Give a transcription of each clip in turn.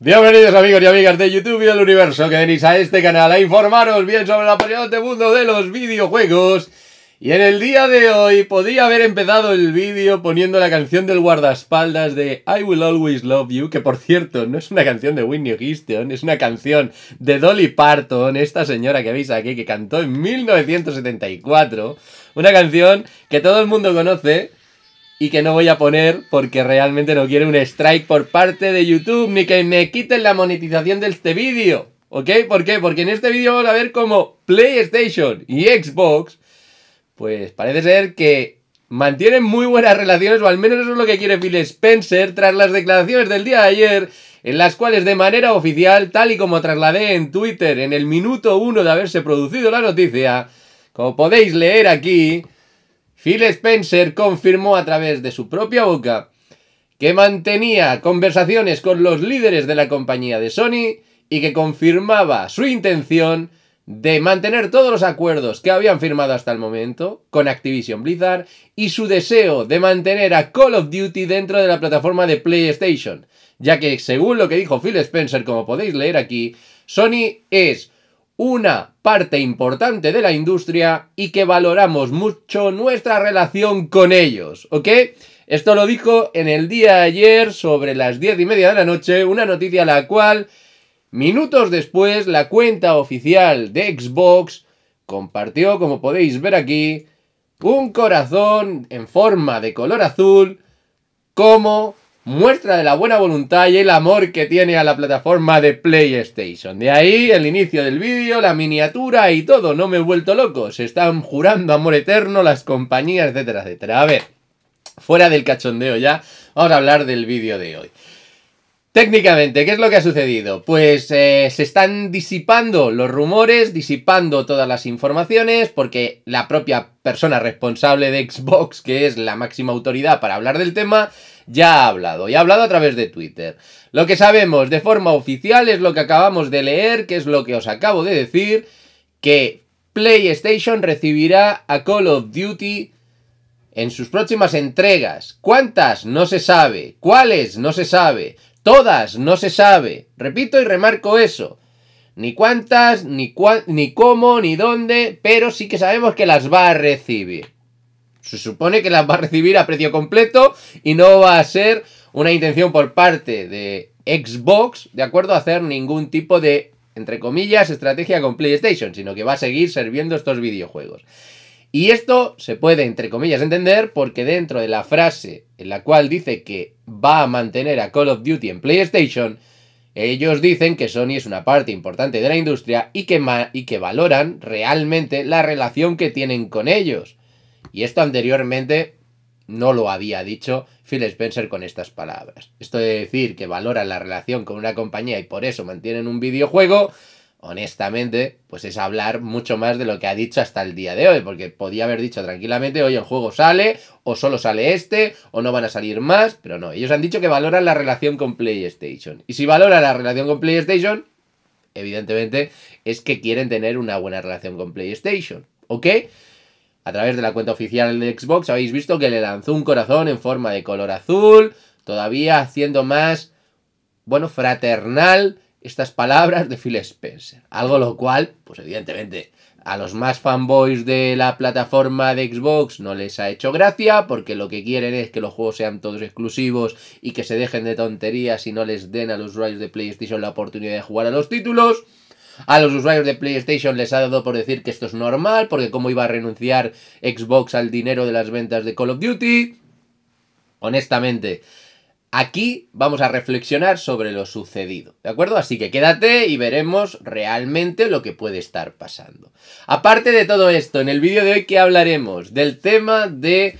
Bienvenidos amigos y amigas de YouTube y del universo que venís a este canal a informaros bien sobre la pasión de mundo de los videojuegos. Y en el día de hoy podría haber empezado el vídeo poniendo la canción del guardaespaldas de I Will Always Love You, que por cierto no es una canción de Whitney Houston, es una canción de Dolly Parton, esta señora que veis aquí que cantó en 1974, una canción que todo el mundo conoce, y que no voy a poner porque realmente no quiero un strike por parte de YouTube ni que me quiten la monetización de este vídeo. ¿Ok? ¿Por qué? Porque en este vídeo vamos a ver cómo PlayStation y Xbox, pues parece ser que mantienen muy buenas relaciones, o al menos eso es lo que quiere Phil Spencer tras las declaraciones del día de ayer, en las cuales de manera oficial, tal y como trasladé en Twitter en el minuto uno de haberse producido la noticia, como podéis leer aquí, Phil Spencer confirmó a través de su propia boca que mantenía conversaciones con los líderes de la compañía de Sony y que confirmaba su intención de mantener todos los acuerdos que habían firmado hasta el momento con Activision Blizzard y su deseo de mantener a Call of Duty dentro de la plataforma de PlayStation, ya que según lo que dijo Phil Spencer, como podéis leer aquí, Sony es una parte importante de la industria y que valoramos mucho nuestra relación con ellos, ¿ok? Esto lo dijo en el día de ayer sobre las diez y media de la noche, una noticia la cual, minutos después, la cuenta oficial de Xbox compartió, como podéis ver aquí, un corazón en forma de color azul como muestra de la buena voluntad y el amor que tiene a la plataforma de PlayStation. De ahí el inicio del vídeo, la miniatura y todo, no me he vuelto loco, se están jurando amor eterno las compañías, etcétera, etcétera. A ver, fuera del cachondeo ya, vamos a hablar del vídeo de hoy. Técnicamente, ¿qué es lo que ha sucedido? Pues eh, se están disipando los rumores, disipando todas las informaciones, porque la propia persona responsable de Xbox, que es la máxima autoridad para hablar del tema, ya ha hablado, y ha hablado a través de Twitter. Lo que sabemos de forma oficial es lo que acabamos de leer, que es lo que os acabo de decir, que PlayStation recibirá a Call of Duty en sus próximas entregas. ¿Cuántas? No se sabe. ¿Cuáles? No se sabe. Todas, no se sabe. Repito y remarco eso. Ni cuántas, ni, ni cómo, ni dónde, pero sí que sabemos que las va a recibir. Se supone que las va a recibir a precio completo y no va a ser una intención por parte de Xbox, ¿de acuerdo? A hacer ningún tipo de, entre comillas, estrategia con PlayStation, sino que va a seguir sirviendo estos videojuegos. Y esto se puede, entre comillas, entender porque dentro de la frase en la cual dice que va a mantener a Call of Duty en PlayStation, ellos dicen que Sony es una parte importante de la industria y que, y que valoran realmente la relación que tienen con ellos. Y esto anteriormente no lo había dicho Phil Spencer con estas palabras. Esto de decir que valora la relación con una compañía y por eso mantienen un videojuego, honestamente, pues es hablar mucho más de lo que ha dicho hasta el día de hoy, porque podía haber dicho tranquilamente, hoy el juego sale, o solo sale este, o no van a salir más, pero no, ellos han dicho que valoran la relación con PlayStation. Y si valora la relación con PlayStation, evidentemente es que quieren tener una buena relación con PlayStation, ¿ok? a través de la cuenta oficial de Xbox, habéis visto que le lanzó un corazón en forma de color azul, todavía haciendo más, bueno, fraternal estas palabras de Phil Spencer. Algo lo cual, pues evidentemente, a los más fanboys de la plataforma de Xbox no les ha hecho gracia, porque lo que quieren es que los juegos sean todos exclusivos y que se dejen de tonterías y no les den a los usuarios de PlayStation la oportunidad de jugar a los títulos. A los usuarios de PlayStation les ha dado por decir que esto es normal, porque cómo iba a renunciar Xbox al dinero de las ventas de Call of Duty. Honestamente, aquí vamos a reflexionar sobre lo sucedido, ¿de acuerdo? Así que quédate y veremos realmente lo que puede estar pasando. Aparte de todo esto, en el vídeo de hoy que hablaremos del tema de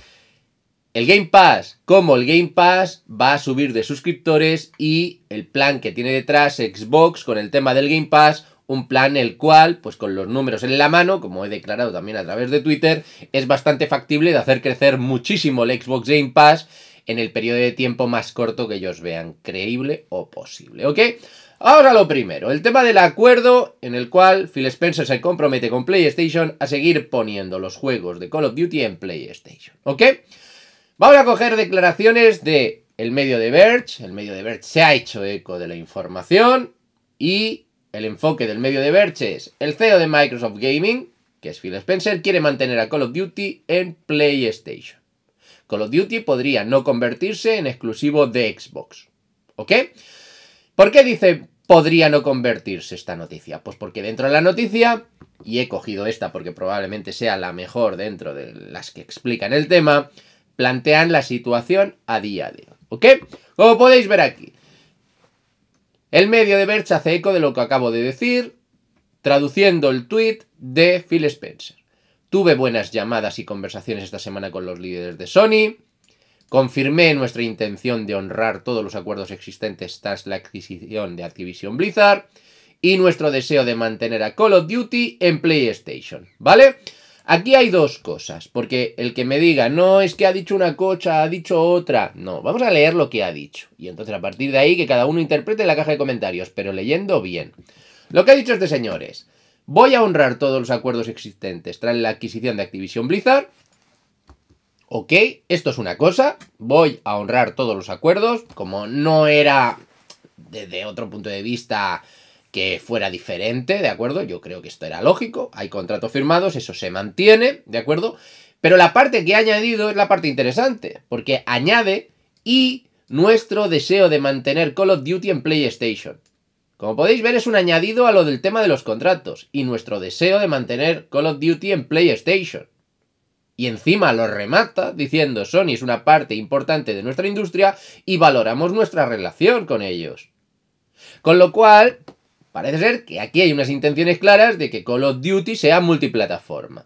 el Game Pass, cómo el Game Pass va a subir de suscriptores y el plan que tiene detrás Xbox con el tema del Game Pass un plan el cual, pues con los números en la mano, como he declarado también a través de Twitter, es bastante factible de hacer crecer muchísimo el Xbox Game Pass en el periodo de tiempo más corto que ellos vean creíble o posible, ¿ok? Ahora lo primero, el tema del acuerdo en el cual Phil Spencer se compromete con PlayStation a seguir poniendo los juegos de Call of Duty en PlayStation, ¿ok? Vamos a coger declaraciones de el medio de Verge, el medio de Verge se ha hecho eco de la información y el enfoque del medio de verches, el CEO de Microsoft Gaming, que es Phil Spencer, quiere mantener a Call of Duty en PlayStation. Call of Duty podría no convertirse en exclusivo de Xbox. ¿Ok? ¿Por qué dice podría no convertirse esta noticia? Pues porque dentro de la noticia, y he cogido esta porque probablemente sea la mejor dentro de las que explican el tema, plantean la situación a día de hoy. ¿Ok? Como podéis ver aquí, el medio de Berch hace eco de lo que acabo de decir, traduciendo el tweet de Phil Spencer. Tuve buenas llamadas y conversaciones esta semana con los líderes de Sony. Confirmé nuestra intención de honrar todos los acuerdos existentes tras la adquisición de Activision Blizzard y nuestro deseo de mantener a Call of Duty en PlayStation, ¿vale? Aquí hay dos cosas, porque el que me diga, no, es que ha dicho una cocha, ha dicho otra, no, vamos a leer lo que ha dicho. Y entonces a partir de ahí que cada uno interprete la caja de comentarios, pero leyendo bien. Lo que ha dicho este señor es, voy a honrar todos los acuerdos existentes tras la adquisición de Activision Blizzard. Ok, esto es una cosa, voy a honrar todos los acuerdos, como no era desde otro punto de vista que fuera diferente, ¿de acuerdo? Yo creo que esto era lógico, hay contratos firmados, eso se mantiene, ¿de acuerdo? Pero la parte que ha añadido es la parte interesante, porque añade y nuestro deseo de mantener Call of Duty en PlayStation. Como podéis ver es un añadido a lo del tema de los contratos y nuestro deseo de mantener Call of Duty en PlayStation. Y encima lo remata diciendo Sony es una parte importante de nuestra industria y valoramos nuestra relación con ellos. Con lo cual, Parece ser que aquí hay unas intenciones claras de que Call of Duty sea multiplataforma.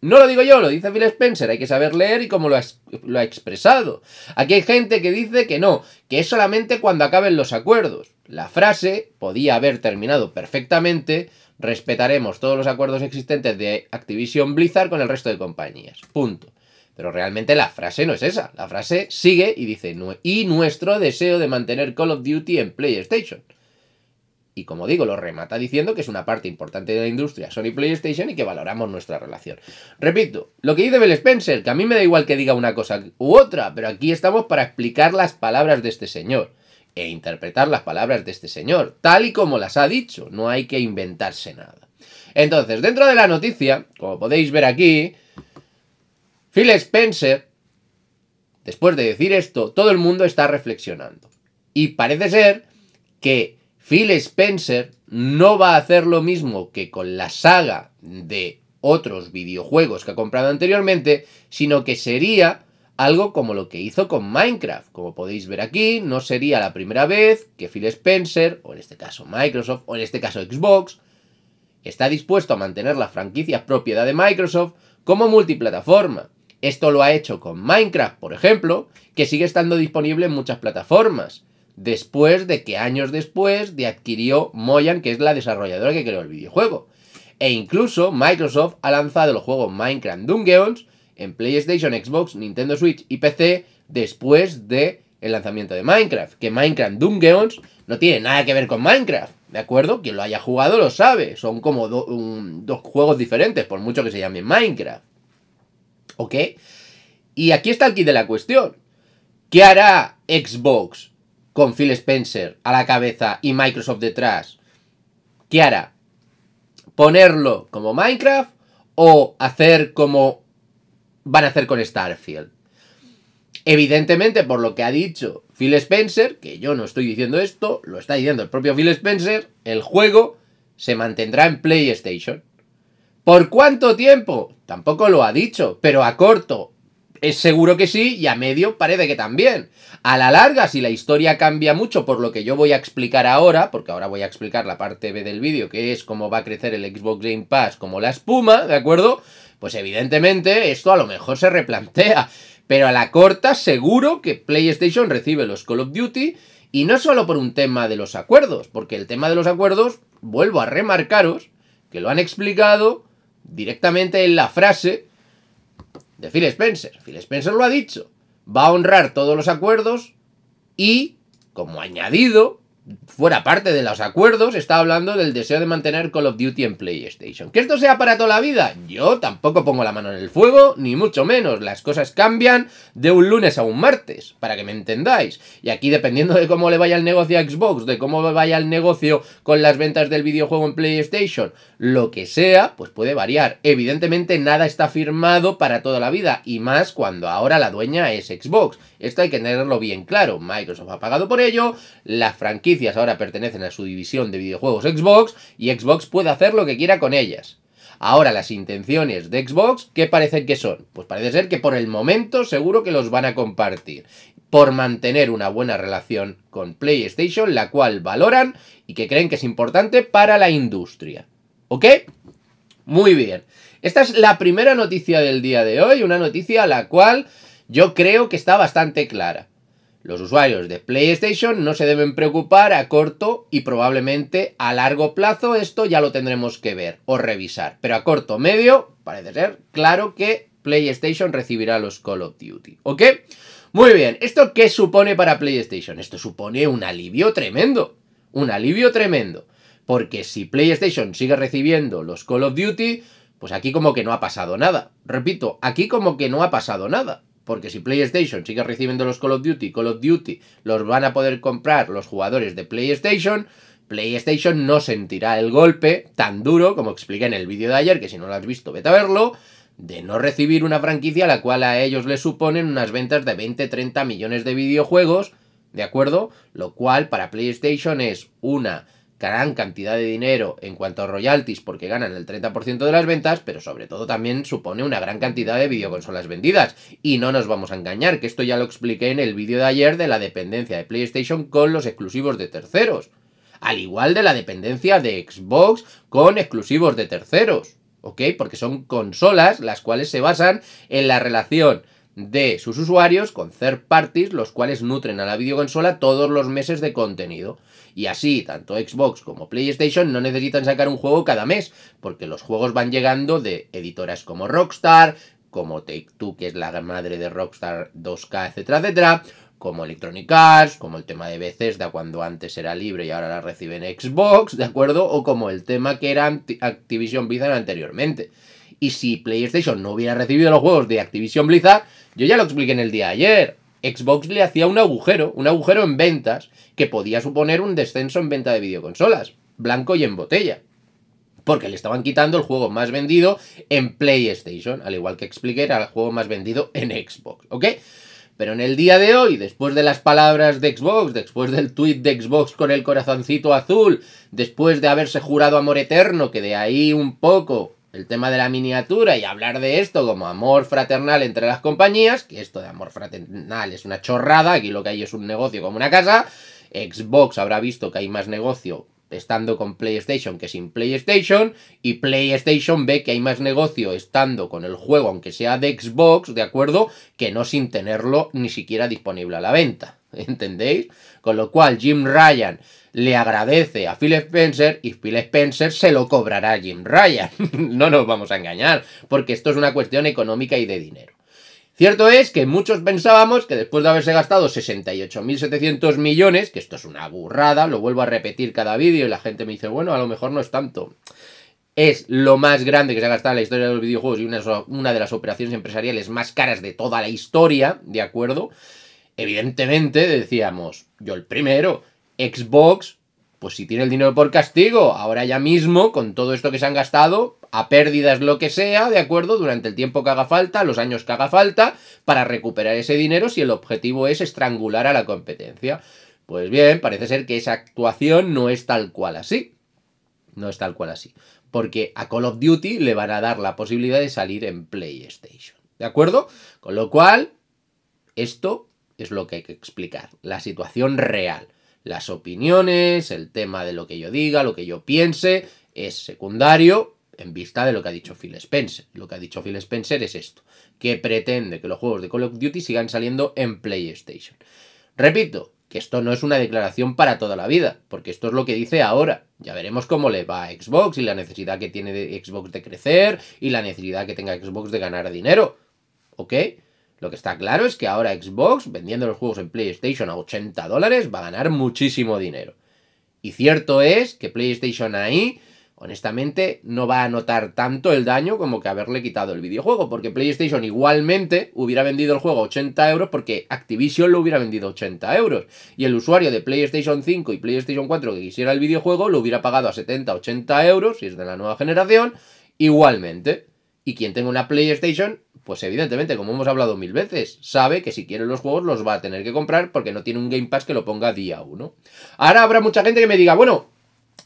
No lo digo yo, lo dice Phil Spencer, hay que saber leer y cómo lo ha, expresado. Aquí hay gente que dice que no, que es solamente cuando acaben los acuerdos. La frase podía haber terminado perfectamente, respetaremos todos los acuerdos existentes de Activision Blizzard con el resto de compañías. Punto. Pero realmente la frase no es esa. La frase sigue y dice, y nuestro deseo de mantener Call of Duty en PlayStation. Y como digo, lo remata diciendo que es una parte importante de la industria Sony PlayStation y que valoramos nuestra relación. Repito, lo que dice Bill Spencer, que a mí me da igual que diga una cosa u otra, pero aquí estamos para explicar las palabras de este señor e interpretar las palabras de este señor, tal y como las ha dicho, no hay que inventarse nada. Entonces, dentro de la noticia, como podéis ver aquí, Phil Spencer, después de decir esto, todo el mundo está reflexionando. Y parece ser que Phil Spencer no va a hacer lo mismo que con la saga de otros videojuegos que ha comprado anteriormente, sino que sería algo como lo que hizo con Minecraft. Como podéis ver aquí, no sería la primera vez que Phil Spencer, o en este caso Microsoft, o en este caso Xbox, está dispuesto a mantener la franquicia propiedad de Microsoft como multiplataforma. Esto lo ha hecho con Minecraft, por ejemplo, que sigue estando disponible en muchas plataformas después de que años después de adquirió Moyan, que es la desarrolladora que creó el videojuego. E incluso Microsoft ha lanzado Los juegos Minecraft Dungeons en PlayStation, Xbox, Nintendo Switch y PC después de el lanzamiento de Minecraft. Que Minecraft Dungeons no tiene nada que ver con Minecraft, ¿de acuerdo? Quien lo haya jugado lo sabe. Son como dos juegos diferentes, por mucho que se llamen Minecraft. ¿Ok? Y aquí está el kit de la cuestión. ¿Qué hará Xbox con Phil Spencer a la cabeza y Microsoft detrás, ¿qué hará? ¿Ponerlo como Minecraft o hacer como van a hacer con Starfield? Evidentemente, por lo que ha dicho Phil Spencer, que yo no estoy diciendo esto, lo está diciendo el propio Phil Spencer, el juego se mantendrá en PlayStation. ¿Por cuánto tiempo? Tampoco lo ha dicho, pero a corto, es seguro que sí y a medio parece que también. A la larga, si la historia cambia mucho por lo que yo voy a explicar ahora, porque ahora voy a explicar la parte B del vídeo, que es cómo va a crecer el Xbox Game Pass como la espuma, ¿de acuerdo? Pues evidentemente esto a lo mejor se replantea, pero a la corta seguro que PlayStation recibe los Call of Duty y no solo por un tema de los acuerdos, porque el tema de los acuerdos, vuelvo a remarcaros, que lo han explicado directamente en la frase de Phil Spencer. Phil Spencer lo ha dicho. Va a honrar todos los acuerdos y, como añadido, fuera parte de los acuerdos, está hablando del deseo de mantener Call of Duty en PlayStation. Que esto sea para toda la vida, yo tampoco pongo la mano en el fuego, ni mucho menos. Las cosas cambian de un lunes a un martes, para que me entendáis. Y aquí, dependiendo de cómo le vaya el negocio a Xbox, de cómo vaya el negocio con las ventas del videojuego en PlayStation, lo que sea, pues puede variar. Evidentemente, nada está firmado para toda la vida, y más cuando ahora la dueña es Xbox. Esto hay que tenerlo bien claro. Microsoft ha pagado por ello, la franquicia ahora pertenecen a su división de videojuegos Xbox y Xbox puede hacer lo que quiera con ellas. Ahora las intenciones de Xbox, ¿qué parecen que son? Pues parece ser que por el momento seguro que los van a compartir, por mantener una buena relación con PlayStation, la cual valoran y que creen que es importante para la industria. ¿Ok? Muy bien. Esta es la primera noticia del día de hoy, una noticia a la cual yo creo que está bastante clara. Los usuarios de PlayStation no se deben preocupar a corto y probablemente a largo plazo, esto ya lo tendremos que ver o revisar. Pero a corto medio, parece ser claro que PlayStation recibirá los Call of Duty, ¿ok? Muy bien, ¿esto qué supone para PlayStation? Esto supone un alivio tremendo, un alivio tremendo. Porque si PlayStation sigue recibiendo los Call of Duty, pues aquí como que no ha pasado nada. Repito, aquí como que no ha pasado nada. Porque si PlayStation sigue recibiendo los Call of Duty, Call of Duty los van a poder comprar los jugadores de PlayStation, PlayStation no sentirá el golpe tan duro, como expliqué en el vídeo de ayer, que si no lo has visto, vete a verlo, de no recibir una franquicia a la cual a ellos les suponen unas ventas de 20-30 millones de videojuegos, ¿de acuerdo? Lo cual para PlayStation es una gran cantidad de dinero en cuanto a royalties porque ganan el 30% de las ventas, pero sobre todo también supone una gran cantidad de videoconsolas vendidas. Y no nos vamos a engañar, que esto ya lo expliqué en el vídeo de ayer de la dependencia de PlayStation con los exclusivos de terceros. Al igual de la dependencia de Xbox con exclusivos de terceros. ¿Ok? Porque son consolas las cuales se basan en la relación de sus usuarios con third parties, los cuales nutren a la videoconsola todos los meses de contenido. Y así, tanto Xbox como PlayStation no necesitan sacar un juego cada mes, porque los juegos van llegando de editoras como Rockstar, como Take Two, que es la madre de Rockstar 2K, etcétera, etcétera, como Electronic Arts, como el tema de Bethesda cuando antes era libre y ahora la reciben Xbox, ¿de acuerdo? O como el tema que era Activision Blizzard anteriormente. Y si PlayStation no hubiera recibido los juegos de Activision Blizzard, yo ya lo expliqué en el día de ayer. Xbox le hacía un agujero, un agujero en ventas, que podía suponer un descenso en venta de videoconsolas, blanco y en botella. Porque le estaban quitando el juego más vendido en PlayStation, al igual que expliqué, era el juego más vendido en Xbox, ¿ok? Pero en el día de hoy, después de las palabras de Xbox, después del tweet de Xbox con el corazoncito azul, después de haberse jurado amor eterno, que de ahí un poco el tema de la miniatura y hablar de esto como amor fraternal entre las compañías, que esto de amor fraternal es una chorrada, aquí lo que hay es un negocio como una casa, Xbox habrá visto que hay más negocio estando con PlayStation que sin PlayStation, y PlayStation ve que hay más negocio estando con el juego, aunque sea de Xbox, ¿de acuerdo? Que no sin tenerlo ni siquiera disponible a la venta. ¿entendéis? Con lo cual Jim Ryan le agradece a Phil Spencer y Phil Spencer se lo cobrará a Jim Ryan. no nos vamos a engañar, porque esto es una cuestión económica y de dinero. Cierto es que muchos pensábamos que después de haberse gastado 68.700 millones, que esto es una burrada, lo vuelvo a repetir cada vídeo y la gente me dice, bueno, a lo mejor no es tanto. Es lo más grande que se ha gastado en la historia de los videojuegos y una, una de las operaciones empresariales más caras de toda la historia, ¿de acuerdo? evidentemente decíamos, yo el primero, Xbox, pues si tiene el dinero por castigo, ahora ya mismo, con todo esto que se han gastado, a pérdidas lo que sea, ¿de acuerdo? Durante el tiempo que haga falta, los años que haga falta, para recuperar ese dinero si el objetivo es estrangular a la competencia. Pues bien, parece ser que esa actuación no es tal cual así. No es tal cual así. Porque a Call of Duty le van a dar la posibilidad de salir en PlayStation. ¿De acuerdo? Con lo cual, esto es lo que hay que explicar, la situación real. Las opiniones, el tema de lo que yo diga, lo que yo piense, es secundario en vista de lo que ha dicho Phil Spencer. Lo que ha dicho Phil Spencer es esto, que pretende que los juegos de Call of Duty sigan saliendo en PlayStation. Repito, que esto no es una declaración para toda la vida, porque esto es lo que dice ahora. Ya veremos cómo le va a Xbox y la necesidad que tiene de Xbox de crecer y la necesidad que tenga Xbox de ganar dinero. ¿Ok? Lo que está claro es que ahora Xbox, vendiendo los juegos en PlayStation a 80 dólares, va a ganar muchísimo dinero. Y cierto es que PlayStation ahí, honestamente, no va a notar tanto el daño como que haberle quitado el videojuego, porque PlayStation igualmente hubiera vendido el juego a 80 euros porque Activision lo hubiera vendido a 80 euros. Y el usuario de PlayStation 5 y PlayStation 4 que quisiera el videojuego lo hubiera pagado a 70, 80 euros, si es de la nueva generación, igualmente. Y quien tenga una PlayStation pues evidentemente, como hemos hablado mil veces, sabe que si quiere los juegos los va a tener que comprar porque no tiene un Game Pass que lo ponga día uno. Ahora habrá mucha gente que me diga, bueno,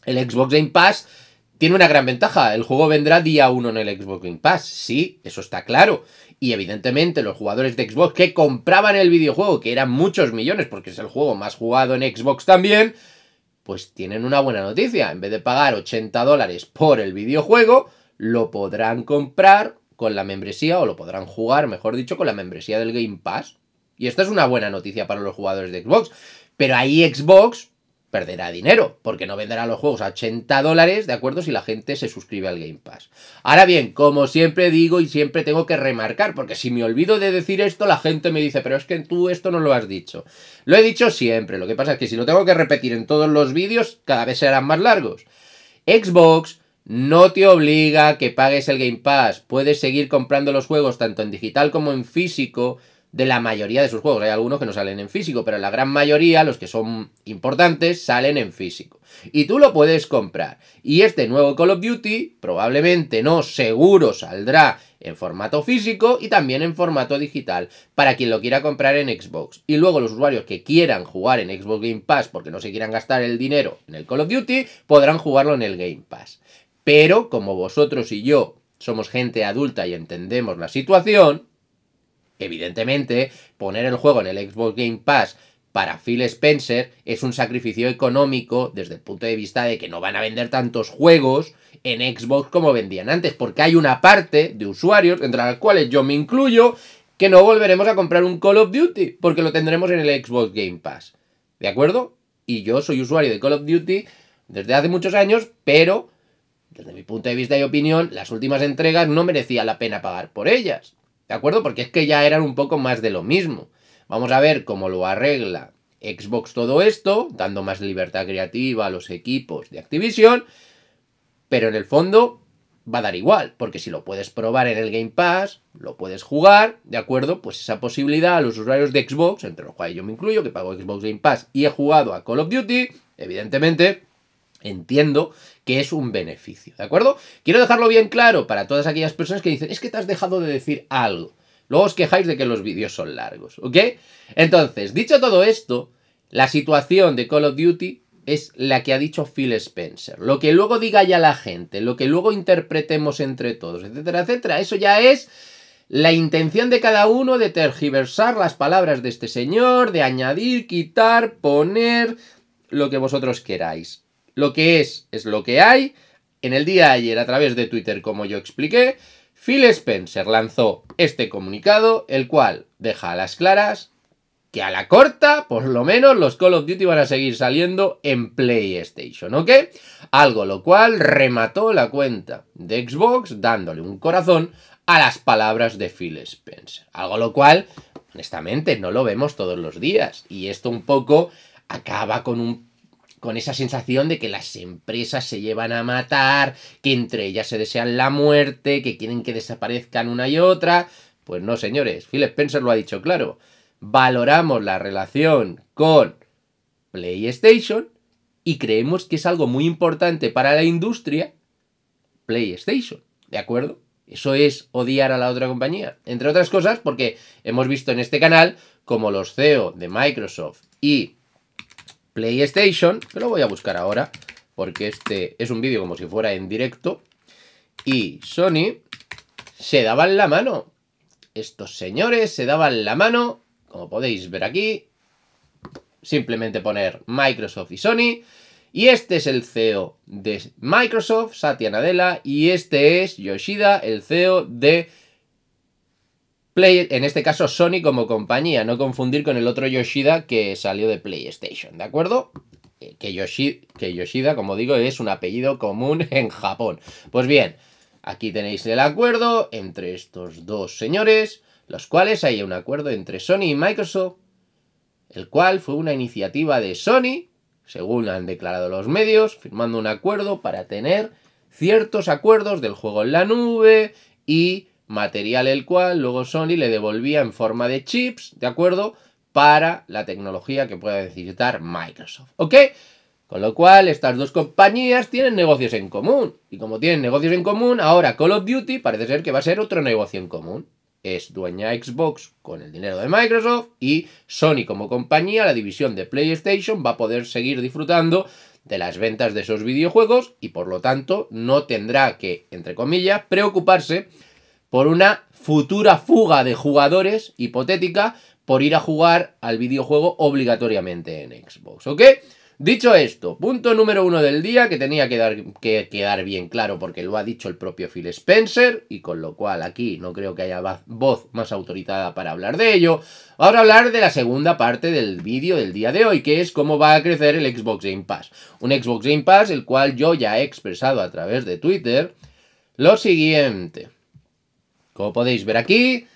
el Xbox Game Pass tiene una gran ventaja. El juego vendrá día uno en el Xbox Game Pass. Sí, eso está claro. Y evidentemente los jugadores de Xbox que compraban el videojuego, que eran muchos millones, porque es el juego más jugado en Xbox también, pues tienen una buena noticia. En vez de pagar 80 dólares por el videojuego, lo podrán comprar con la membresía, o lo podrán jugar, mejor dicho, con la membresía del Game Pass. Y esta es una buena noticia para los jugadores de Xbox. Pero ahí Xbox perderá dinero, porque no venderá los juegos a 80 dólares, ¿de acuerdo? Si la gente se suscribe al Game Pass. Ahora bien, como siempre digo y siempre tengo que remarcar, porque si me olvido de decir esto, la gente me dice, pero es que tú esto no lo has dicho. Lo he dicho siempre, lo que pasa es que si lo tengo que repetir en todos los vídeos, cada vez serán más largos. Xbox no te obliga a que pagues el Game Pass. Puedes seguir comprando los juegos tanto en digital como en físico de la mayoría de sus juegos. Hay algunos que no salen en físico, pero la gran mayoría, los que son importantes, salen en físico. Y tú lo puedes comprar. Y este nuevo Call of Duty probablemente no, seguro saldrá en formato físico y también en formato digital para quien lo quiera comprar en Xbox. Y luego los usuarios que quieran jugar en Xbox Game Pass porque no se quieran gastar el dinero en el Call of Duty podrán jugarlo en el Game Pass. Pero como vosotros y yo somos gente adulta y entendemos la situación, evidentemente poner el juego en el Xbox Game Pass para Phil Spencer es un sacrificio económico desde el punto de vista de que no van a vender tantos juegos en Xbox como vendían antes, porque hay una parte de usuarios, entre las cuales yo me incluyo, que no volveremos a comprar un Call of Duty, porque lo tendremos en el Xbox Game Pass. ¿De acuerdo? Y yo soy usuario de Call of Duty desde hace muchos años, pero desde mi punto de vista y opinión, las últimas entregas no merecía la pena pagar por ellas. ¿De acuerdo? Porque es que ya eran un poco más de lo mismo. Vamos a ver cómo lo arregla Xbox todo esto, dando más libertad creativa a los equipos de Activision, pero en el fondo va a dar igual, porque si lo puedes probar en el Game Pass, lo puedes jugar, ¿de acuerdo? Pues esa posibilidad a los usuarios de Xbox, entre los cuales yo me incluyo, que pago Xbox Game Pass y he jugado a Call of Duty, evidentemente, entiendo que es un beneficio, ¿de acuerdo? Quiero dejarlo bien claro para todas aquellas personas que dicen, es que te has dejado de decir algo. Luego os quejáis de que los vídeos son largos, ¿ok? Entonces, dicho todo esto, la situación de Call of Duty es la que ha dicho Phil Spencer. Lo que luego diga ya la gente, lo que luego interpretemos entre todos, etcétera, etcétera, eso ya es la intención de cada uno de tergiversar las palabras de este señor, de añadir, quitar, poner, lo que vosotros queráis. Lo que es es lo que hay. En el día de ayer, a través de Twitter, como yo expliqué, Phil Spencer lanzó este comunicado, el cual deja a las claras que a la corta, por lo menos, los Call of Duty van a seguir saliendo en PlayStation, ¿ok? Algo lo cual remató la cuenta de Xbox dándole un corazón a las palabras de Phil Spencer. Algo lo cual, honestamente, no lo vemos todos los días. Y esto un poco acaba con un con esa sensación de que las empresas se llevan a matar, que entre ellas se desean la muerte, que quieren que desaparezcan una y otra. Pues no, señores, Phil Spencer lo ha dicho claro. Valoramos la relación con PlayStation y creemos que es algo muy importante para la industria PlayStation. ¿De acuerdo? Eso es odiar a la otra compañía. Entre otras cosas, porque hemos visto en este canal como los CEO de Microsoft y PlayStation, que lo voy a buscar ahora, porque este es un vídeo como si fuera en directo, y Sony se daban la mano. Estos señores se daban la mano, como podéis ver aquí, simplemente poner Microsoft y Sony, y este es el CEO de Microsoft, Satya Nadella, y este es Yoshida, el CEO de en este caso Sony como compañía, no confundir con el otro Yoshida que salió de PlayStation, ¿de acuerdo? Eh, que, Yoshi, que Yoshida, como digo, es un apellido común en Japón. Pues bien, aquí tenéis el acuerdo entre estos dos señores, los cuales hay un acuerdo entre Sony y Microsoft, el cual fue una iniciativa de Sony, según han declarado los medios, firmando un acuerdo para tener ciertos acuerdos del juego en la nube y material el cual luego Sony le devolvía en forma de chips, ¿de acuerdo? Para la tecnología que pueda necesitar Microsoft, ¿ok? Con lo cual, estas dos compañías tienen negocios en común. Y como tienen negocios en común, ahora Call of Duty parece ser que va a ser otro negocio en común. Es dueña Xbox con el dinero de Microsoft y Sony como compañía, la división de PlayStation, va a poder seguir disfrutando de las ventas de esos videojuegos y por lo tanto no tendrá que, entre comillas, preocuparse por una futura fuga de jugadores hipotética por ir a jugar al videojuego obligatoriamente en Xbox, ¿ok? Dicho esto, punto número uno del día que tenía que, dar, que quedar bien claro porque lo ha dicho el propio Phil Spencer y con lo cual aquí no creo que haya voz más autorizada para hablar de ello. Ahora hablar de la segunda parte del vídeo del día de hoy, que es cómo va a crecer el Xbox Game Pass. Un Xbox Game Pass el cual yo ya he expresado a través de Twitter lo siguiente. Como podéis ver aquí,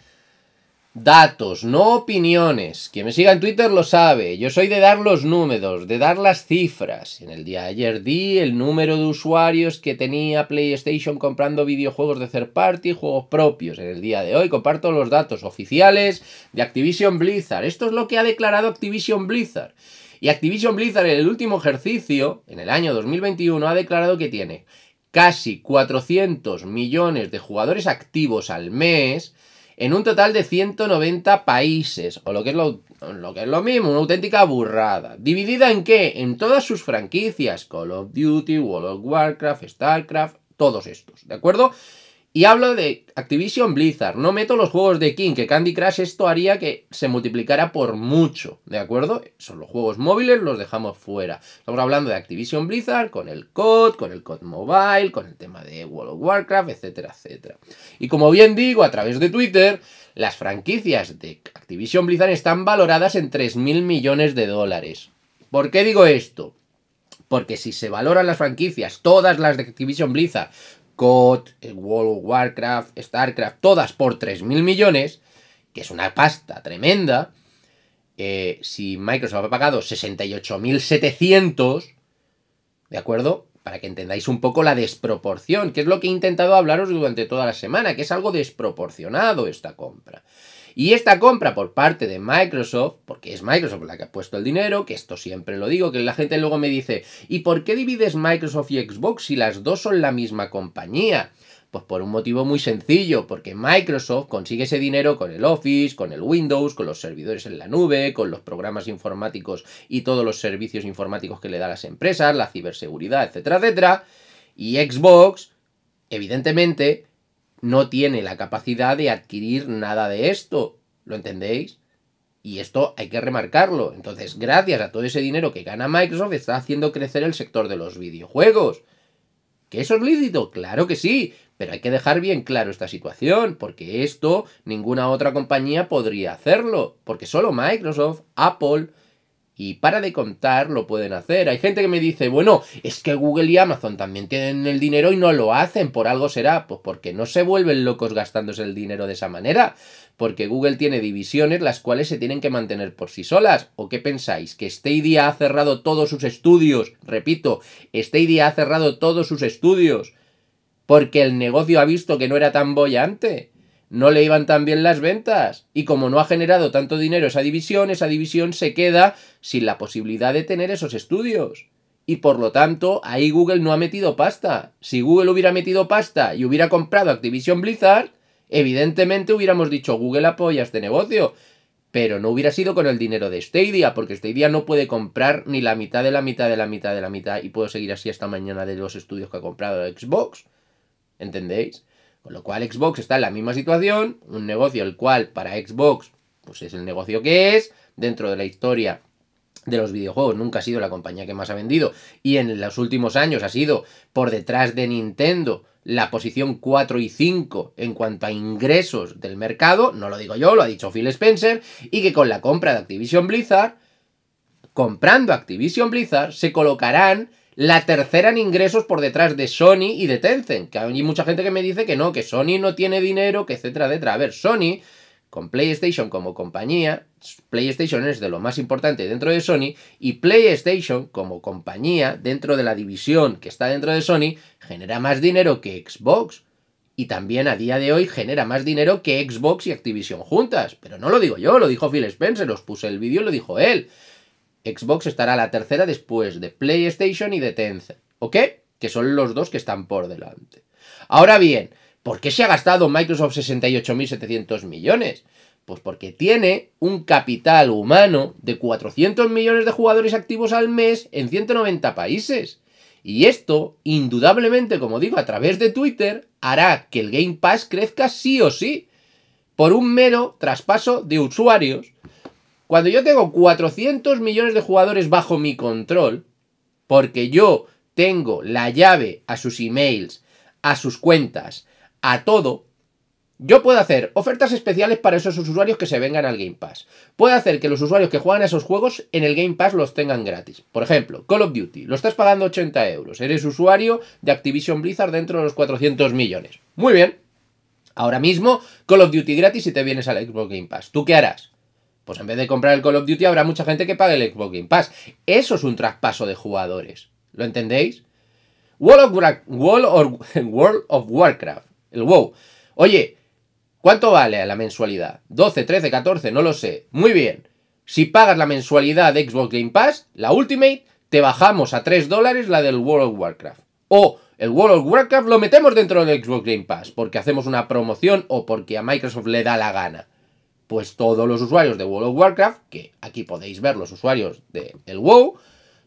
datos, no opiniones. Quien me siga en Twitter lo sabe. Yo soy de dar los números, de dar las cifras. En el día de ayer di el número de usuarios que tenía PlayStation comprando videojuegos de third party, juegos propios. En el día de hoy comparto los datos oficiales de Activision Blizzard. Esto es lo que ha declarado Activision Blizzard. Y Activision Blizzard en el último ejercicio, en el año 2021, ha declarado que tiene casi 400 millones de jugadores activos al mes en un total de 190 países, o lo que es lo, lo, que es lo mismo, una auténtica burrada. ¿Dividida en qué? En todas sus franquicias, Call of Duty, World of Warcraft, StarCraft, todos estos, ¿de acuerdo? Y hablo de Activision Blizzard, no meto los juegos de King, que Candy Crush esto haría que se multiplicara por mucho, ¿de acuerdo? Son los juegos móviles, los dejamos fuera. Estamos hablando de Activision Blizzard con el COD, con el COD Mobile, con el tema de World of Warcraft, etcétera, etcétera. Y como bien digo, a través de Twitter, las franquicias de Activision Blizzard están valoradas en 3.000 millones de dólares. ¿Por qué digo esto? Porque si se valoran las franquicias, todas las de Activision Blizzard, COD, eh, World of Warcraft, StarCraft, todas por 3.000 millones, que es una pasta tremenda. Eh, si Microsoft ha pagado 68.700, ¿de acuerdo? Para que entendáis un poco la desproporción, que es lo que he intentado hablaros durante toda la semana, que es algo desproporcionado esta compra. Y esta compra por parte de Microsoft, porque es Microsoft la que ha puesto el dinero, que esto siempre lo digo, que la gente luego me dice, ¿y por qué divides Microsoft y Xbox si las dos son la misma compañía? Pues por un motivo muy sencillo, porque Microsoft consigue ese dinero con el Office, con el Windows, con los servidores en la nube, con los programas informáticos y todos los servicios informáticos que le da a las empresas, la ciberseguridad, etcétera, etcétera. Y Xbox, evidentemente, no tiene la capacidad de adquirir nada de esto. ¿Lo entendéis? Y esto hay que remarcarlo. Entonces, gracias a todo ese dinero que gana Microsoft, está haciendo crecer el sector de los videojuegos. ¿Que eso es lícito? Claro que sí, pero hay que dejar bien claro esta situación, porque esto ninguna otra compañía podría hacerlo, porque solo Microsoft, Apple, y para de contar, lo pueden hacer. Hay gente que me dice, bueno, es que Google y Amazon también tienen el dinero y no lo hacen, por algo será, pues porque no se vuelven locos gastándose el dinero de esa manera, porque Google tiene divisiones las cuales se tienen que mantener por sí solas. ¿O qué pensáis? ¿Que Stadia ha cerrado todos sus estudios? Repito, Stadia ha cerrado todos sus estudios porque el negocio ha visto que no era tan bollante no le iban tan bien las ventas. Y como no ha generado tanto dinero esa división, esa división se queda sin la posibilidad de tener esos estudios. Y por lo tanto, ahí Google no ha metido pasta. Si Google hubiera metido pasta y hubiera comprado Activision Blizzard, evidentemente hubiéramos dicho Google apoya este negocio. Pero no hubiera sido con el dinero de Stadia, porque Stadia no puede comprar ni la mitad de la mitad de la mitad de la mitad. Y puedo seguir así hasta mañana de los estudios que ha comprado Xbox. ¿Entendéis? Con lo cual Xbox está en la misma situación, un negocio el cual para Xbox pues es el negocio que es, dentro de la historia de los videojuegos nunca ha sido la compañía que más ha vendido y en los últimos años ha sido por detrás de Nintendo la posición 4 y 5 en cuanto a ingresos del mercado, no lo digo yo, lo ha dicho Phil Spencer, y que con la compra de Activision Blizzard, comprando Activision Blizzard, se colocarán la tercera en ingresos por detrás de Sony y de Tencent. Que hay mucha gente que me dice que no, que Sony no tiene dinero, que etcétera, etcétera. A ver, Sony, con PlayStation como compañía, PlayStation es de lo más importante dentro de Sony, y PlayStation como compañía, dentro de la división que está dentro de Sony, genera más dinero que Xbox. Y también a día de hoy genera más dinero que Xbox y Activision juntas. Pero no lo digo yo, lo dijo Phil Spencer, os puse el vídeo y lo dijo él. Xbox estará la tercera después de PlayStation y de Tencent, ¿ok? Que son los dos que están por delante. Ahora bien, ¿por qué se ha gastado Microsoft 68.700 millones? Pues porque tiene un capital humano de 400 millones de jugadores activos al mes en 190 países. Y esto, indudablemente, como digo, a través de Twitter, hará que el Game Pass crezca sí o sí, por un mero traspaso de usuarios cuando yo tengo 400 millones de jugadores bajo mi control, porque yo tengo la llave a sus emails, a sus cuentas, a todo, yo puedo hacer ofertas especiales para esos usuarios que se vengan al Game Pass. Puedo hacer que los usuarios que juegan a esos juegos en el Game Pass los tengan gratis. Por ejemplo, Call of Duty, lo estás pagando 80 euros. Eres usuario de Activision Blizzard dentro de los 400 millones. Muy bien. Ahora mismo, Call of Duty gratis si te vienes al Xbox Game Pass. ¿Tú qué harás? Pues en vez de comprar el Call of Duty habrá mucha gente que pague el Xbox Game Pass. Eso es un traspaso de jugadores. ¿Lo entendéis? World of, Warcraft. El WoW. Oye, ¿cuánto vale la mensualidad? 12, 13, 14, no lo sé. Muy bien. Si pagas la mensualidad de Xbox Game Pass, la Ultimate, te bajamos a 3 dólares la del World of Warcraft. O el World of Warcraft lo metemos dentro del Xbox Game Pass porque hacemos una promoción o porque a Microsoft le da la gana pues todos los usuarios de World of Warcraft, que aquí podéis ver los usuarios del el WoW,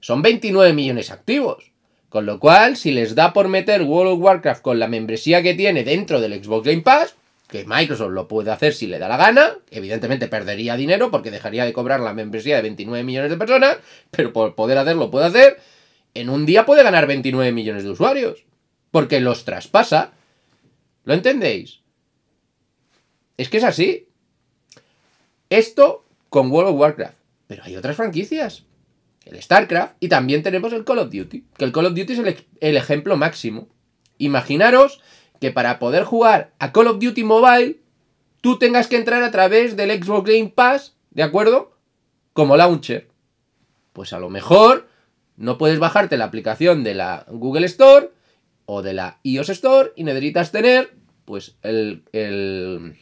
son 29 millones activos. Con lo cual, si les da por meter World of Warcraft con la membresía que tiene dentro del Xbox Game Pass, que Microsoft lo puede hacer si le da la gana, evidentemente perdería dinero porque dejaría de cobrar la membresía de 29 millones de personas, pero por poder hacerlo puede hacer, en un día puede ganar 29 millones de usuarios, porque los traspasa. ¿Lo entendéis? Es que es así. Esto con World of Warcraft. Pero hay otras franquicias. El StarCraft y también tenemos el Call of Duty. Que el Call of Duty es el, ejemplo máximo. Imaginaros que para poder jugar a Call of Duty Mobile, tú tengas que entrar a través del Xbox Game Pass, ¿de acuerdo? Como launcher. Pues a lo mejor no puedes bajarte la aplicación de la Google Store o de la iOS Store y necesitas tener, pues, el, el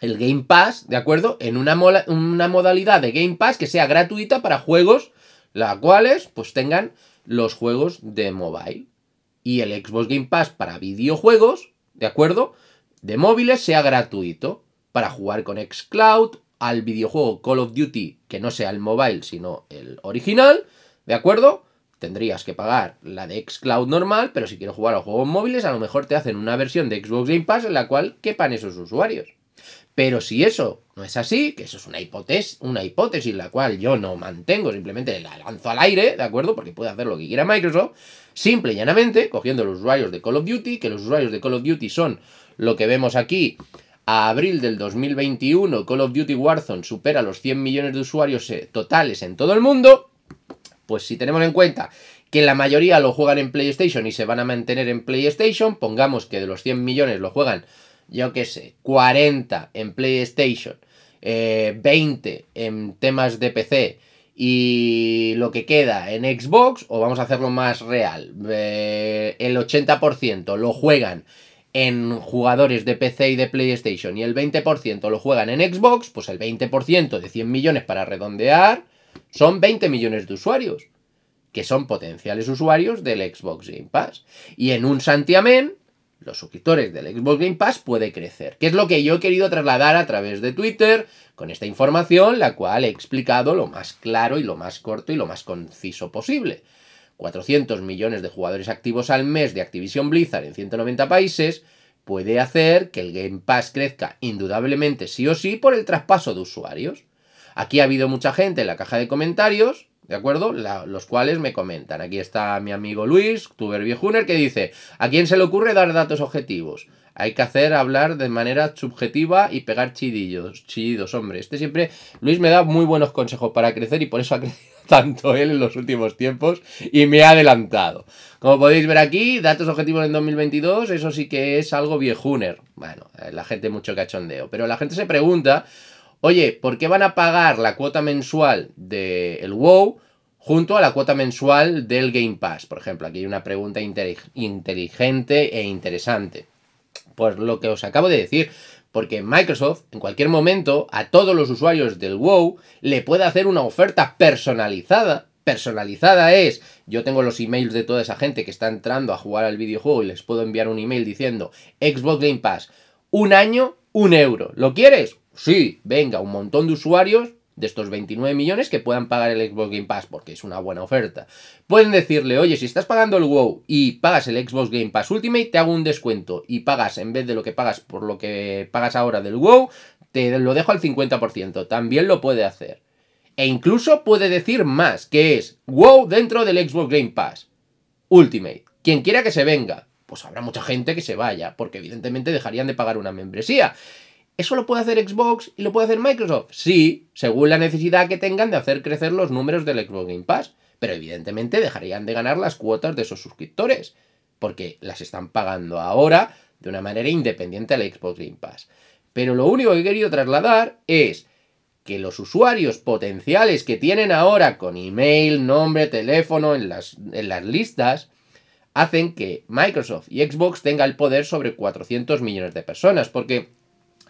el Game Pass, ¿de acuerdo? En una, modalidad de Game Pass que sea gratuita para juegos, las cuales pues tengan los juegos de mobile. Y el Xbox Game Pass para videojuegos, ¿de acuerdo? De móviles sea gratuito para jugar con Xcloud al videojuego Call of Duty, que no sea el mobile, sino el original, ¿de acuerdo? Tendrías que pagar la de Xcloud normal, pero si quieres jugar a los juegos móviles, a lo mejor te hacen una versión de Xbox Game Pass en la cual quepan esos usuarios. Pero si eso no es así, que eso es una hipótesis, una hipótesis la cual yo no mantengo, simplemente la lanzo al aire, ¿de acuerdo? Porque puede hacer lo que quiera Microsoft, simple y llanamente, cogiendo los usuarios de Call of Duty, que los usuarios de Call of Duty son lo que vemos aquí, a abril del 2021, Call of Duty Warzone supera los 100 millones de usuarios eh, totales en todo el mundo, pues si tenemos en cuenta que la mayoría lo juegan en PlayStation y se van a mantener en PlayStation, pongamos que de los 100 millones lo juegan yo qué sé, 40 en PlayStation, 20 eh, en temas de PC y lo que queda en Xbox, o vamos a hacerlo más real, eh, el 80% lo juegan en jugadores de PC y de PlayStation y el 20% lo juegan en Xbox, pues el 20% de 100 millones para redondear son 20 millones de usuarios, que son potenciales usuarios del Xbox Game Pass. Y en un santiamén los suscriptores del Xbox Game Pass puede crecer, que es lo que yo he querido trasladar a través de Twitter con esta información, la cual he explicado lo más claro y lo más corto y lo más conciso posible. 400 millones de jugadores activos al mes de Activision Blizzard en 190 países puede hacer que el Game Pass crezca indudablemente sí o sí por el traspaso de usuarios. Aquí ha habido mucha gente en la caja de comentarios ¿De acuerdo? los cuales me comentan. Aquí está mi amigo Luis, Tuber Viejuner, que dice, ¿a quién se le ocurre dar datos objetivos? Hay que hacer hablar de manera subjetiva y pegar chidillos, chidos, hombre. Este siempre, Luis me da muy buenos consejos para crecer y por eso ha crecido tanto él en los últimos tiempos y me ha adelantado. Como podéis ver aquí, datos objetivos en 2022, eso sí que es algo viejuner. Bueno, la gente mucho cachondeo, pero la gente se pregunta oye, ¿por qué van a pagar la cuota mensual del WoW junto a la cuota mensual del Game Pass? Por ejemplo, aquí hay una pregunta inteligente e interesante. Pues lo que os acabo de decir, porque Microsoft en cualquier momento a todos los usuarios del WoW le puede hacer una oferta personalizada. Personalizada es, yo tengo los emails de toda esa gente que está entrando a jugar al videojuego y les puedo enviar un email diciendo Xbox Game Pass, un año, un euro. ¿Lo quieres? sí, venga, un montón de usuarios de estos 29 millones que puedan pagar el Xbox Game Pass porque es una buena oferta. Pueden decirle, oye, si estás pagando el WoW y pagas el Xbox Game Pass Ultimate, te hago un descuento y pagas, en vez de lo que pagas por lo que pagas ahora del WoW, te lo dejo al 50%. También lo puede hacer. E incluso puede decir más, que es WoW dentro del Xbox Game Pass Ultimate. Quien quiera que se venga, pues habrá mucha gente que se vaya, porque evidentemente dejarían de pagar una membresía. ¿Eso lo puede hacer Xbox y lo puede hacer Microsoft? Sí, según la necesidad que tengan de hacer crecer los números del Xbox Game Pass, pero evidentemente dejarían de ganar las cuotas de esos suscriptores, porque las están pagando ahora de una manera independiente al Xbox Game Pass. Pero lo único que he querido trasladar es que los usuarios potenciales que tienen ahora con email, nombre, teléfono en las, en las listas, hacen que Microsoft y Xbox tengan el poder sobre 400 millones de personas, porque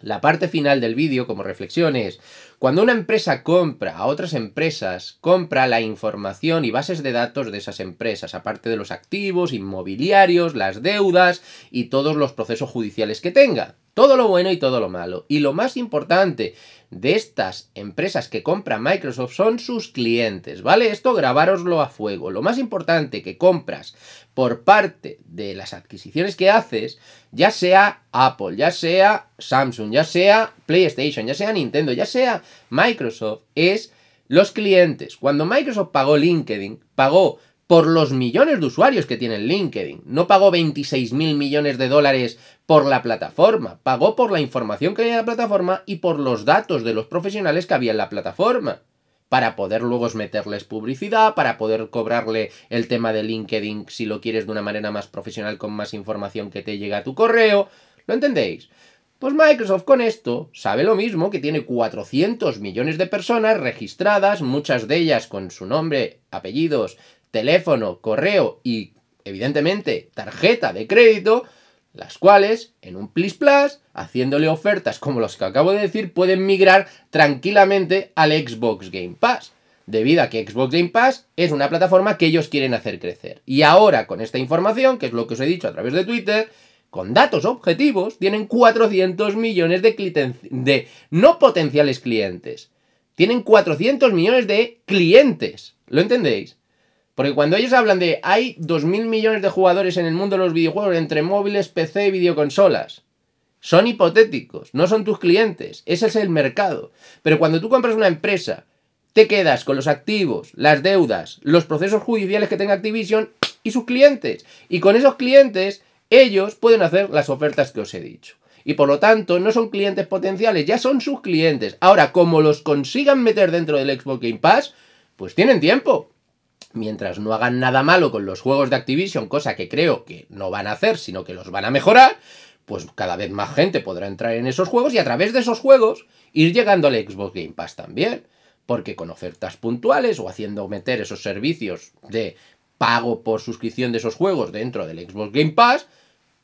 la parte final del vídeo como reflexiones cuando una empresa compra a otras empresas, compra la información y bases de datos de esas empresas, aparte de los activos, inmobiliarios, las deudas y todos los procesos judiciales que tenga. Todo lo bueno y todo lo malo. Y lo más importante de estas empresas que compra Microsoft son sus clientes, ¿vale? Esto grabároslo a fuego. Lo más importante que compras por parte de las adquisiciones que haces, ya sea Apple, ya sea Samsung, ya sea PlayStation, ya sea Nintendo, ya sea Microsoft es los clientes. Cuando Microsoft pagó LinkedIn, pagó por los millones de usuarios que tienen LinkedIn. No pagó 26 mil millones de dólares por la plataforma, pagó por la información que había en la plataforma y por los datos de los profesionales que había en la plataforma. Para poder luego meterles publicidad, para poder cobrarle el tema de LinkedIn si lo quieres de una manera más profesional con más información que te llega a tu correo. ¿Lo entendéis? Pues Microsoft con esto sabe lo mismo que tiene 400 millones de personas registradas, muchas de ellas con su nombre, apellidos, teléfono, correo y, evidentemente, tarjeta de crédito, las cuales, en un plus plus, haciéndole ofertas como los que acabo de decir, pueden migrar tranquilamente al Xbox Game Pass debido a que Xbox Game Pass es una plataforma que ellos quieren hacer crecer. Y ahora, con esta información, que es lo que os he dicho a través de Twitter, con datos objetivos, tienen 400 millones de, de no potenciales clientes. Tienen 400 millones de clientes. ¿Lo entendéis? Porque cuando ellos hablan de hay 2.000 millones de jugadores en el mundo de los videojuegos entre móviles, PC y videoconsolas, son hipotéticos, no son tus clientes, ese es el mercado. Pero cuando tú compras una empresa, te quedas con los activos, las deudas, los procesos judiciales que tenga Activision y sus clientes. Y con esos clientes ellos pueden hacer las ofertas que os he dicho. Y por lo tanto, no son clientes potenciales, ya son sus clientes. Ahora, como los consigan meter dentro del Xbox Game Pass, pues tienen tiempo. Mientras no hagan nada malo con los juegos de Activision, cosa que creo que no van a hacer, sino que los van a mejorar, pues cada vez más gente podrá entrar en esos juegos y a través de esos juegos ir llegando al Xbox Game Pass también. Porque con ofertas puntuales o haciendo meter esos servicios de pago por suscripción de esos juegos dentro del Xbox Game Pass,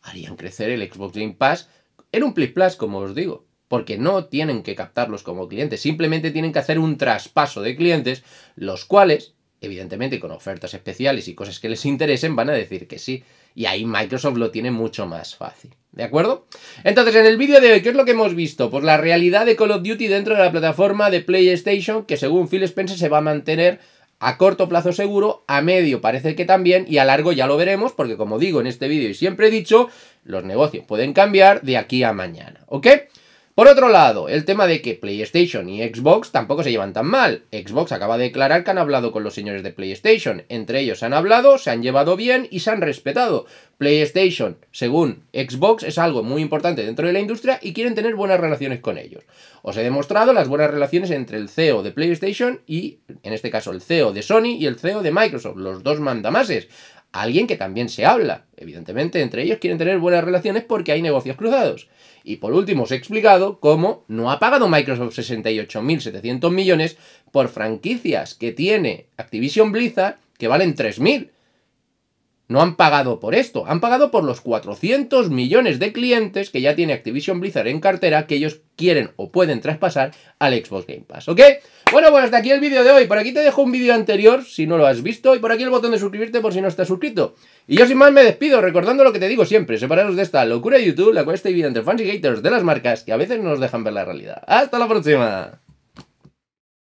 harían crecer el Xbox Game Pass en un Play Plus, como os digo. Porque no tienen que captarlos como clientes, simplemente tienen que hacer un traspaso de clientes, los cuales, evidentemente con ofertas especiales y cosas que les interesen, van a decir que sí. Y ahí Microsoft lo tiene mucho más fácil. ¿De acuerdo? Entonces, en el vídeo de hoy, ¿qué es lo que hemos visto? Pues la realidad de Call of Duty dentro de la plataforma de PlayStation, que según Phil Spencer se va a mantener a corto plazo seguro, a medio parece que también y a largo ya lo veremos porque como digo en este vídeo y siempre he dicho, los negocios pueden cambiar de aquí a mañana, ¿ok? Por otro lado, el tema de que PlayStation y Xbox tampoco se llevan tan mal. Xbox acaba de declarar que han hablado con los señores de PlayStation. Entre ellos han hablado, se han llevado bien y se han respetado. PlayStation, según Xbox, es algo muy importante dentro de la industria y quieren tener buenas relaciones con ellos. Os he demostrado las buenas relaciones entre el CEO de PlayStation y, en este caso, el CEO de Sony y el CEO de Microsoft, los dos mandamases alguien que también se habla. Evidentemente, entre ellos quieren tener buenas relaciones porque hay negocios cruzados. Y por último, os he explicado cómo no ha pagado Microsoft 68.700 millones por franquicias que tiene Activision Blizzard que valen 3.000. No han pagado por esto, han pagado por los 400 millones de clientes que ya tiene Activision Blizzard en cartera que ellos quieren o pueden traspasar al Xbox Game Pass, ¿ok? Bueno, pues hasta aquí el vídeo de hoy. Por aquí te dejo un vídeo anterior si no lo has visto y por aquí el botón de suscribirte por si no estás suscrito. Y yo sin más me despido recordando lo que te digo siempre, separaros de esta locura de YouTube, la cual está dividida entre fans y haters de las marcas que a veces no nos dejan ver la realidad. ¡Hasta la próxima!